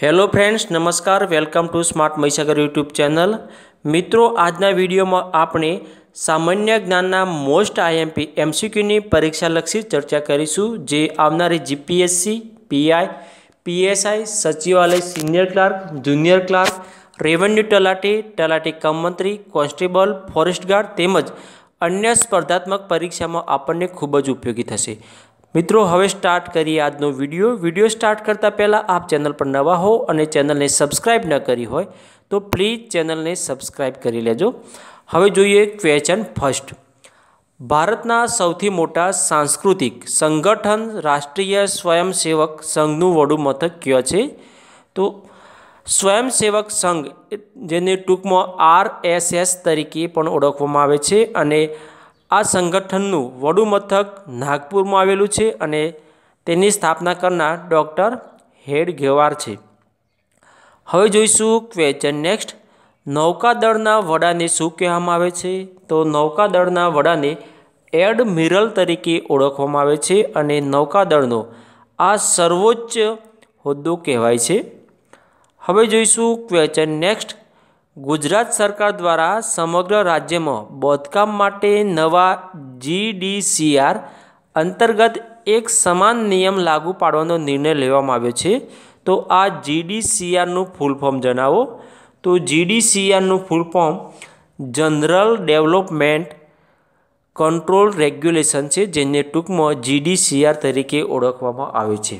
hello friends નમસ્કાર welcome to smart Mahisagar YouTube channel મિત્રો આજના વિડીયોમાં આપણે સામાન્ય જ્ઞાનના મોસ્ટ આઈએમપી એમસીક્યુની પરીક્ષાલક્ષી ચર્ચા કરીશું જે આવનારી જીપીએસસી પીઆઈ પીએસઆઈ સચિવાલય senior clerk junior clerk revenue તલાટી તલાટી કમ મંત્રી કોન્સ્ટેબલ ફોરેસ્ટ ગાર્ડ તેમજ અન્ય સ્પર્ધાત્મક પરીક્ષામાં આપણને ખૂબ જ ઉપયોગી થશે મિત્રો હવે સ્ટાર્ટ કરીએ આજનો વિડીયો વિડીયો સ્ટાર્ટ કરતાં પહેલાં આપ ચેનલ પર નવા હો અને ચેનલને સબસ્ક્રાઈબ ન કરી હોય તો પ્લીઝ ચેનલને સબસ્ક્રાઈબ કરી લેજો હવે જોઈએ ક્વેશ્ચન ફર્સ્ટ ભારતના સૌથી મોટા સાંસ્કૃતિક સંગઠન રાષ્ટ્રીય સ્વયંસેવક સંઘનું વડું મથક કયો છે તો સ્વયંસેવક સંઘ જેને ટૂંકમાં આરએસએસ તરીકે પણ ઓળખવામાં આવે છે અને આ સંગઠનનું વડુ મથક નાગપુરમાં આવેલું છે અને તેની સ્થાપના કરનાર ડૉક્ટર હેડ ઘેવાર છે હવે જોઈશું ક્વેચન નેક્સ્ટ નૌકાદળના વડાને શું કહેવામાં આવે છે તો નૌકાદળના વડાને એડમિરલ તરીકે ઓળખવામાં આવે છે અને નૌકાદળનો આ સર્વોચ્ચ હોદ્દો કહેવાય છે હવે જોઈશું ક્વેચન નેક્સ્ટ ગુજરાત સરકાર દ્વારા સમગ્ર રાજ્યમાં બોધકામ માટે નવા જીડીસીઆર અંતર્ગત એક સમાન નિયમ લાગુ પાડવાનો નિર્ણય લેવામાં આવ્યો છે તો આ જીડીસીઆરનું ફૂલ ફોર્મ જણાવો તો જીડીસીઆરનું full form general development control regulation છે જેને ટૂંકમાં જીડીસીઆર તરીકે ઓળખવામાં આવે છે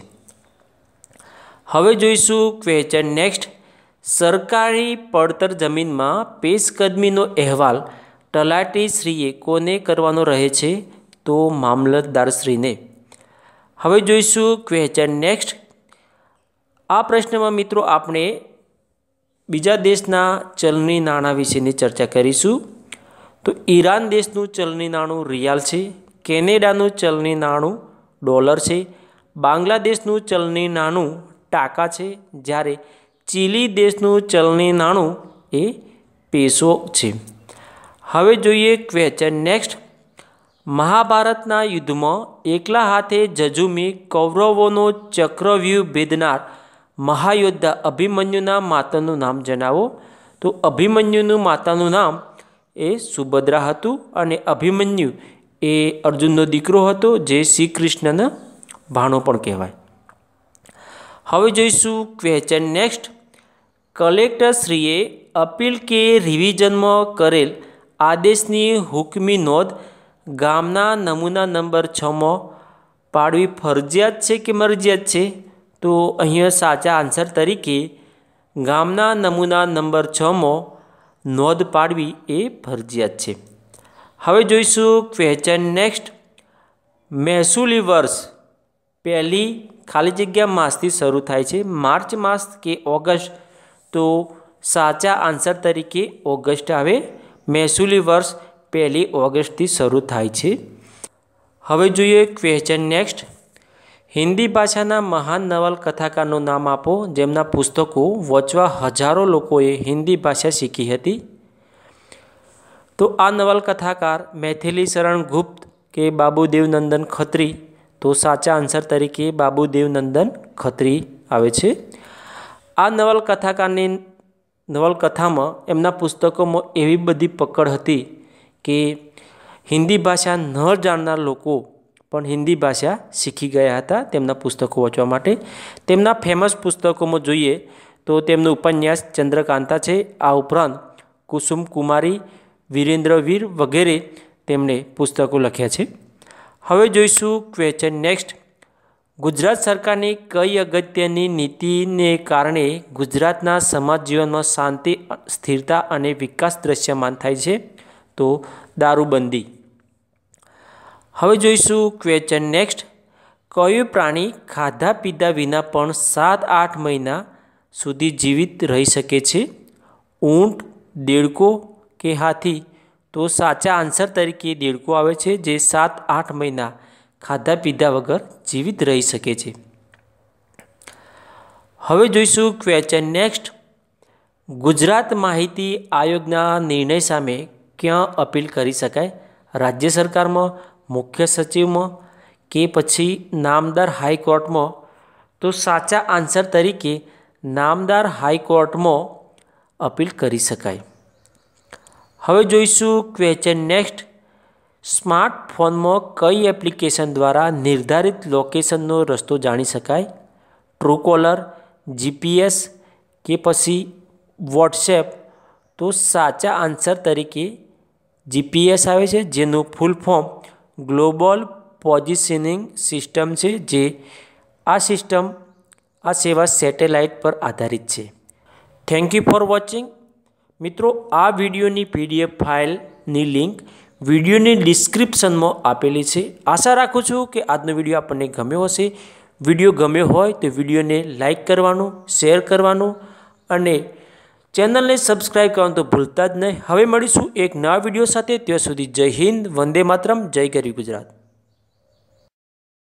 હવે જોઈશું ક્વેચન નેક્સ્ટ સરકારી પડતર જમીનમાં પેશકદમીનો અહેવાલ તલાટી શ્રીએ કોને કરવાનો રહે છે તો મામલતદારશ્રીને હવે જોઈશું ક્વેચન નેક્સ્ટ આ પ્રશ્નમાં મિત્રો આપણે બીજા દેશના ચલણી નાણાં વિશેની ચર્ચા કરીશું તો ઈરાન દેશનું ચલણી નાણું રિયાલ છે કેનેડાનું ચલણી નાણું ડોલર છે બાંગ્લાદેશનું ચલણી નાણું ટાકા છે જ્યારે ચીલી દેશનું ચલણી નાણું એ પેસો છે હવે જોઈએ ક્વેશ્ચન નેક્સ્ટ મહાભારતના યુદ્ધમાં એકલા હાથે જજુમી કૌરવોનો ચક્રવ્યૂહ ભેદનાર મહાયોદ્ધા અભિમન્યુના માતાનું નામ જણાવો તો અભિમન્યુનું માતાનું નામ એ સુભદ્રા હતું અને અભિમન્યુ એ અર્જુનનો દીકરો હતો જે શ્રી કૃષ્ણના ભાણો પણ કહેવાય હવે જોઈશું ક્વેશ્ચન નેક્સ્ટ કલેક્ટરશ્રીએ અપીલ કે રિવિઝનમાં કરેલ આદેશની હુકમી નોંધ ગામના નમૂના નંબર છમાં પાડવી ફરજિયાત છે કે મરજિયાત છે તો અહીંયા સાચા આન્સર તરીકે ગામના નમૂના નંબર છમાં નોંધ પાડવી એ ફરજિયાત છે હવે જોઈશું ક્વેશ્ચન નેક્સ્ટ મહેસૂલી વર્ષ પહેલી ખાલી જગ્યા માસથી શરૂ થાય છે માર્ચ માસ કે ઓગસ્ટ તો સાચા આન્સર તરીકે ઓગસ્ટ આવે મહેસૂલી વર્ષ પહેલી ઓગસ્ટથી શરૂ થાય છે હવે જોઈએ ક્વેશ્ચન નેક્સ્ટ હિન્દી ભાષાના મહાન નવલકથાકારનું નામ આપો જેમના પુસ્તકો વાંચવા હજારો લોકોએ હિન્દી ભાષા શીખી હતી તો આ નવલકથાકાર મૈથિલી શરણ ગુપ્ત કે બાબુ દેવનંદન ખત્રી તો સાચા આન્સર તરીકે બાબુ દેવનંદન ખત્રી આવે છે આ નવલકથાકારની નવલકથામાં એમના પુસ્તકોમાં એવી બધી પકડ હતી કે હિન્દી ભાષા ન જાણનાર લોકો પણ હિન્દી ભાષા શીખી ગયા હતા તેમના પુસ્તકો વાંચવા માટે તેમના ફેમસ પુસ્તકોમાં જોઈએ તો તેમનો ઉપન્યાસ ચંદ્રકાંતા છે આ ઉપરાંત કુસુમ કુમારી વિરેન્દ્ર વીર વગેરે તેમણે પુસ્તકો લખ્યા છે હવે જોઈશું ક્વેશ્ચન નેક્સ્ટ ગુજરાત સરકારની કઈ અગત્યની નીતિને કારણે ગુજરાતના સમાજ જીવનમાં શાંતિ સ્થિરતા અને વિકાસ દ્રશ્યમાન થાય છે તો દારૂબંધી હવે જોઈશું ક્વેશ્ચન નેક્સ્ટ કયું પ્રાણી ખાધા પીધા વિના પણ સાત આઠ મહિના સુધી જીવિત રહી શકે છે ઊંટ દેડકો કે હાથી તો સાચા આન્સર તરીકે દેડકો આવે છે જે સાત આઠ મહિના ખાધા પીધા વગર જીવિત રહી શકે છે હવે જોઈશું ક્વેશ્ચન નેક્સ્ટ ગુજરાત માહિતી આયોગના નિર્ણય સામે ક્યાં અપીલ કરી શકાય રાજ્ય સરકારમાં મુખ્ય સચિવમાં કે પછી નામદાર હાઈકોર્ટમાં તો સાચા આન્સર તરીકે નામદાર હાઈકોર્ટમાં અપીલ કરી શકાય હવે જોઈશું ક્વેશ્ચન નેક્સ્ટ સ્માર્ટફોનમાં કઈ એપ્લિકેશન દ્વારા નિર્ધારિત લોકેશનનો રસ્તો જાણી શકાય ટ્રુકોલર જીપીએસ કે પછી વોટ્સએપ તો સાચા આન્સર તરીકે જીપીએસ આવે છે જેનું full form global positioning system છે જે આ સિસ્ટમ આ સેવા સેટેલાઇટ પર આધારિત છે થેન્ક યુ ફોર વોચિંગ મિત્રો આ વિડીયોની પીડીએફ ફાઇલની લિંક વિડીયોની ડિસ્ક્રિપ્શનમાં આપેલી છે આશા રાખું છું કે આજનો વિડીયો આપણને ગમ્યો હશે વિડીયો ગમ્યો હોય તો વિડીયોને લાઇક કરવાનો શેર કરવાનું અને ચેનલને સબસ્ક્રાઈબ કરવાનું તો ભૂલતા જ નહીં હવે મળીશું એક નવા વિડીયો સાથે ત્યાં સુધી જય હિન્દ વંદે માતરમ જય ગરી ગુજરાત